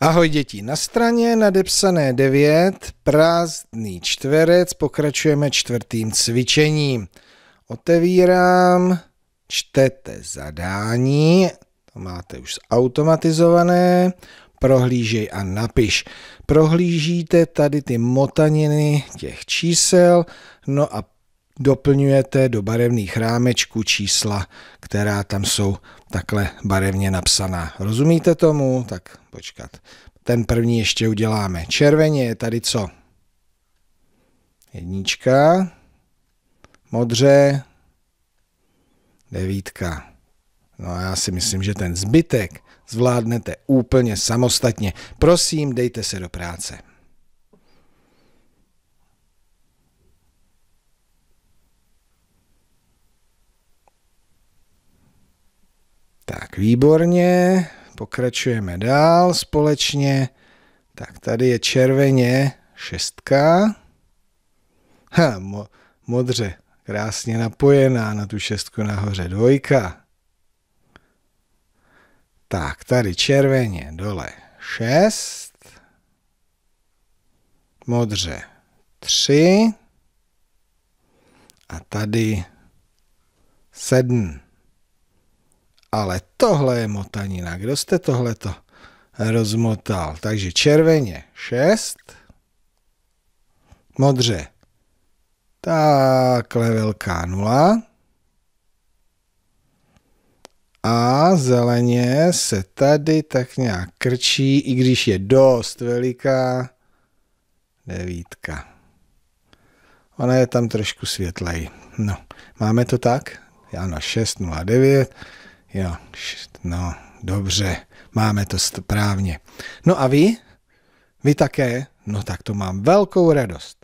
Ahoj děti, na straně nadepsané 9, prázdný čtverec, pokračujeme čtvrtým cvičením. Otevírám, čtete zadání, to máte už zautomatizované, prohlížej a napiš. Prohlížíte tady ty motaniny těch čísel, no a doplňujete do barevných rámečků čísla, která tam jsou takhle barevně napsaná. Rozumíte tomu? Tak počkat. Ten první ještě uděláme. Červeně je tady co? Jednička, modře, devítka. No a já si myslím, že ten zbytek zvládnete úplně samostatně. Prosím, dejte se do práce. Tak, výborně. Pokračujeme dál společně. Tak, tady je červeně šestka. Ha, mo modře, krásně napojená na tu šestku nahoře dvojka. Tak, tady červeně dole šest. Modře tři. A tady sedm. Ale tohle je motanina. Kdo jste tohle to rozmotal? Takže červeně 6, modře takhle velká nula a zeleně se tady tak nějak krčí, i když je dost veliká devítka. Ona je tam trošku světlej. No, máme to tak? Ano, 9. Jo, no, dobře, máme to správně. No a vy? Vy také? No tak to mám velkou radost.